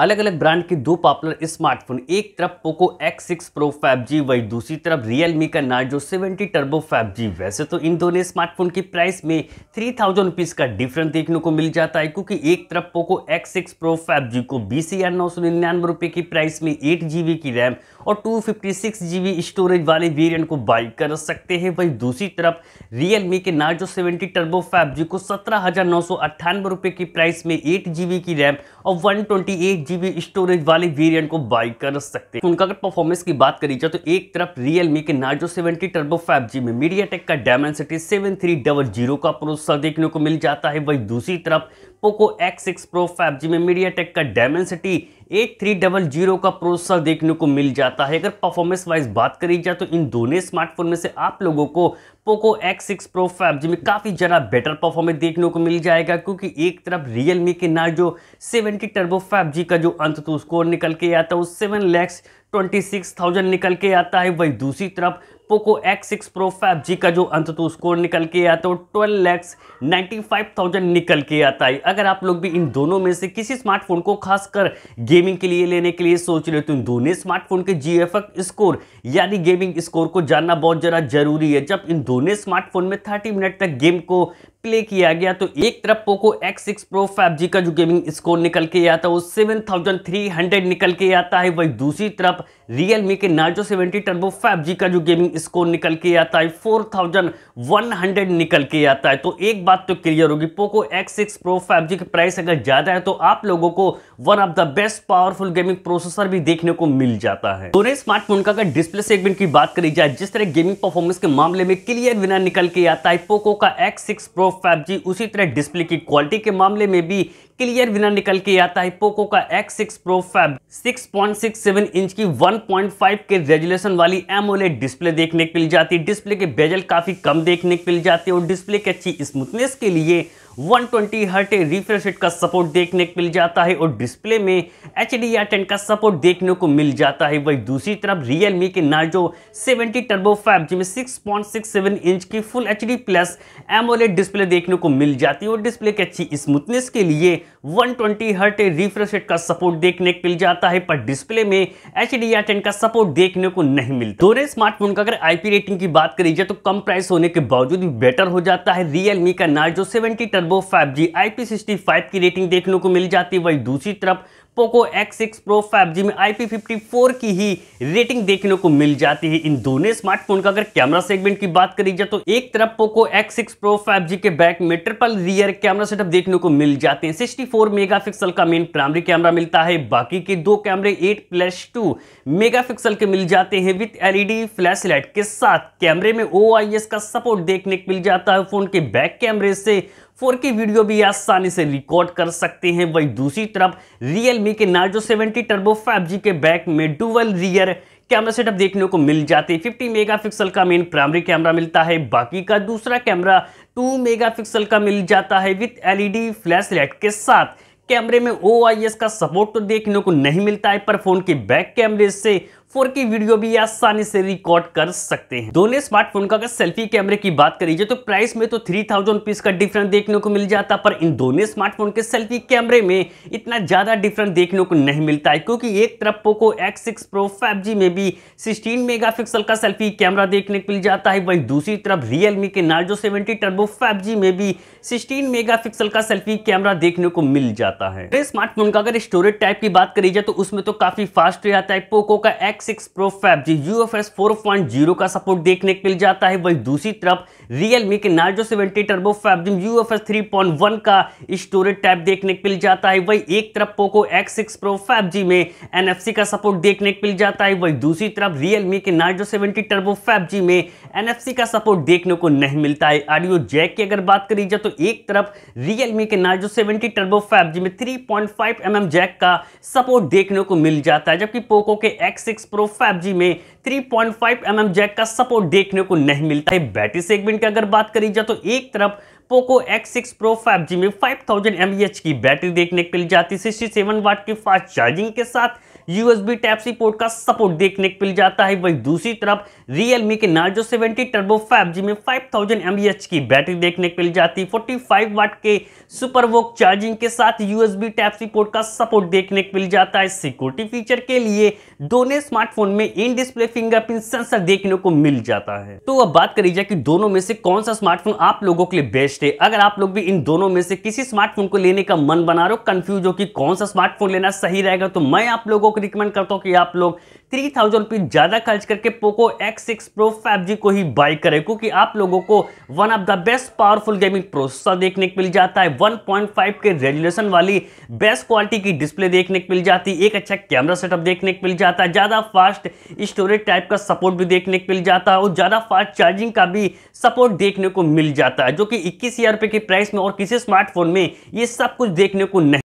अलग अलग ब्रांड के दो पॉपुलर स्मार्टफोन एक तरफ पोको X6 Pro 5G वही दूसरी तरफ Realme का नार्जो 70 Turbo 5G वैसे तो इन दोनों स्मार्टफोन की प्राइस में थ्री थाउजेंड का डिफरेंस देखने को मिल जाता है क्योंकि एक तरफ पोको X6 Pro 5G को बीस हजार नौ सौ निन्यानवे रुपए की प्राइस में एट जी की रैम और 256 जीबी स्टोरेज वाले वेरिएंट को बाई कर सकते हैं वहीं दूसरी तरफ रियलमी के नार्जो 70 टर्बो फाइव जी को सत्रह रुपए की प्राइस में एट जीबी की रैम और वन जीबी स्टोरेज वाले वेरिएंट को बाई कर सकते हैं उनका अगर परफॉर्मेंस की बात करी जाए तो एक तरफ रियलमी के Narzo seventy turbo five G में मीडिया का डायमेंसिटी सेवन का प्रोसेसर देखने को मिल जाता है वही दूसरी तरफ Poco X six Pro five G में मीडिया टेक का Dimensity eight three double zero का प्रोसेसर देखने को मिल जाता है अगर परफॉर्मेंस वाइज बात करी जाए तो इन दोनों स्मार्टफोन में से आप लोगों को Poco X six Pro five G में काफ़ी ज़्यादा बेटर परफॉर्मेंस देखने को मिल जाएगा क्योंकि एक तरफ रियल मी के जो सेवन की टर्बो फाइव जी का जो अंत तो स्कोर निकल के आता है उस seven lakhs twenty six thousand निकल के आता है वही दूसरी तरफ Poco X six Pro five G का जो अंत तो स्कोर निकल के आता है twelve lakhs ninety five thousand निकल के आता है अगर आप लोग भी इन दोनों में से किसी स्मार्टफोन को खासकर गेमिंग के लिए लेने के लिए सोच रहे हो तो इन दोनों स्मार्टफोन के जी स्कोर यानी गेमिंग स्कोर को जानना बहुत ज़रा जरूरी है जब इन दोनों स्मार्टफोन में थर्टी मिनट तक गेम को प्ले किया गया तो एक तरफ पोको X6 Pro प्रो का जो गेमिंग स्कोर निकल के आता है वो सेवन थाउजेंड थ्री हंड्रेड निकल के आता है वही दूसरी तरफ Realme के नार्जो सेवेंटी टर्बो 5G का जो गेमिंग स्कोर निकल के आता है फोर थाउजेंड वन हंड्रेड निकल के आता है तो एक बात तो क्लियर होगी Poco X six Pro five G की प्राइस अगर ज़्यादा है तो आप लोगों को one of the best powerful gaming processor भी देखने को मिल जाता है दोनों तो स्मार्टफोन का अगर डिस्प्ले सेगमेंट की बात करी जाए जिस तरह गेमिंग परफॉर्मेंस के मामले में क्लियर विनर निकल के आता है पोको का एक्स सिक्स प्रो 5G उसी तरह डिस्प्ले की क्वालिटी के मामले में भी क्लियर विनर निकल के आता है पोको का X6 Pro 5 6.67 इंच की 1.5 के रेजुलेशन वाली एमोलेड डिस्प्ले देखने को मिल जाती है डिस्प्ले के बेजल काफी कम देखने को मिल जाते हैं और डिस्प्ले की अच्छी स्मूथनेस के लिए one twenty hertz refresh rate का सपोर्ट देखने को मिल जाता है और डिस्प्ले में एच डी आर टेन का सपोर्ट देखने को मिल जाता है वही दूसरी तरफ रियल मी के नार्जो 70 टर्बो फाइव जी में six six point seven inch की full H D plus AMOLED display देखने को मिल जाती है और डिस्प्ले की अच्छी स्मूथनेस के लिए one twenty hertz refresh rate का सपोर्ट देखने को मिल जाता है पर डिस्प्ले में एच डी आर टेन का सपोर्ट देखने को नहीं मिलता दोनों तो स्मार्टफोन का अगर आईपी रेटिंग की बात करी जाए तो कम प्राइस होने के बावजूद भी बेटर हो जाता है रियल मी का नार्जो सेवेंटी टर्बो एल्बो five G I P sixty five की रेटिंग देखने को मिल जाती है वही दूसरी तरफ पोको X6 Pro 5G में IP54 की ही रेटिंग देखने को मिल जाती है इन दोनों स्मार्टफोन का अगर कैमरा सेगमेंट की बात करी जाए तो एक तरफ पोको X6 Pro 5G के बैक में ट्रिपल रियर कैमरा सेटअप देखने को मिल जाते हैं 64 मेगापिक्सल का मेन प्राइमरी कैमरा मिलता है बाकी के दो कैमरे 8 प्लस टू मेगा के मिल जाते हैं विथ एलईडी फ्लैश लाइट के साथ कैमरे में ओ का सपोर्ट देखने को मिल जाता है फोन के बैक कैमरे से 4K वीडियो भी आसानी से रिकॉर्ड कर सकते हैं वही दूसरी तरफ रियल रियलमी के नार्जो 70 टर्बो फाइव जी के बैक में डुअल रियर कैमरा सेटअप देखने को मिल जाती है 50 मेगापिक्सल का मेन प्राइमरी कैमरा मिलता है बाकी का दूसरा कैमरा 2 मेगापिक्सल का मिल जाता है विथ एलईडी फ्लैश लाइट के साथ कैमरे में ओ का सपोर्ट तो देखने को नहीं मिलता है पर फोन के बैक कैमरे से फोर की वीडियो भी आसानी से रिकॉर्ड कर सकते हैं दोनों स्मार्टफोन का अगर सेल्फी कैमरे की बात करीजिए तो प्राइस में तो थ्री थाउजेंड पीस का डिफरेंस देखने को मिल जाता पर इन दोनों स्मार्टफोन के सेल्फी कैमरे में इतना ज्यादा डिफरेंस देखने को नहीं मिलता है क्योंकि एक तरफ Poco X six Pro five में भी सिक्सटीन मेगा का सेल्फी कैमरा देखने को मिल जाता है वही दूसरी तरफ रियलमी के नार्जो सेवेंटी टर्बो फाइव में भी सिक्सटीन मेगा का सेल्फी कैमरा देखने को मिल जाता है स्मार्टफोन का अगर स्टोरेज टाइप की बात करी जाए तो उसमें तो काफी फास्ट रहता है पोको का X X six Pro five जो U F S four point zero का सपोर्ट देखने को मिल जाता है वहीं दूसरी तरफ रियल मी के नार्जो सेवेंटी टर्बो फैब जो U F S three point one का स्टोरेज टाइप देखने को मिल जाता है वही एक तरफ Poco X six Pro G में एन एफ सी का सपोर्ट देखने को मिल जाता है वही दूसरी तरफ रियल मी के Narzo seventy turbo five G में एन एफ सी का सपोर्ट देखने को नहीं मिलता है ऑडियो जैक की अगर बात करी जाए तो एक तरफ रियल मी के Narzo seventy turbo five G में three point five M M jack का सपोर्ट देखने को मिल जाता है जबकि पोको के X six Pro five G में 3.5 पॉइंट mm जैक का सपोर्ट देखने को नहीं मिलता है बैटरी सेगमेंट की अगर बात करी जाए तो एक तरफ पोको X6 Pro 5G में 5000 mAh की बैटरी देखने को मिल जाती है 67 वाट की फास्ट चार्जिंग के साथ यूएसबी टाइप सी पोर्ट का सपोर्ट देखने को मिल जाता है वहीं दूसरी तरफ रियलमी के नार्जो 70 टर्बो 5G में 5000 एच की बैटरी देखने को मिल जाती है 45 वाट के सुपर वोक चार्जिंग के साथ यूएसबी टाइप सी पोर्ट का सपोर्ट देखने को मिल जाता है सिक्योरिटी फीचर के लिए दोनों स्मार्टफोन में इन डिस्प्ले फिंगरप्रिंट सेंसर देखने को मिल जाता है तो अब बात करी जाए कि दोनों में से कौन सा स्मार्टफोन आप लोगों के लिए बेस्ट है अगर आप लोग भी इन दोनों में से किसी स्मार्टफोन को लेने का मन बना रहे हो कंफ्यूज हो कि कौन सा स्मार्टफोन लेना सही रहेगा तो मैं आप लोगों को रिकमेंड करता हूँ कि आप लोग थ्री थाउजेंड रुपीज ज़्यादा खर्च करके Poco X six Pro five G को ही बाई करें क्योंकि आप लोगों को one of the best powerful gaming processor देखने को मिल जाता है one point five K resolution वाली बेस्ट क्वालिटी की डिस्प्ले देखने को मिल जाती है एक अच्छा कैमरा सेटअप देखने को मिल जाता है ज़्यादा फास्ट स्टोरेज टाइप का सपोर्ट भी देखने को मिल जाता है और ज़्यादा फास्ट चार्जिंग का भी सपोर्ट देखने को मिल जाता है जो कि इक्कीस हज़ार रुपये की प्राइस में और किसी स्मार्टफोन में ये सब कुछ देखने को नहीं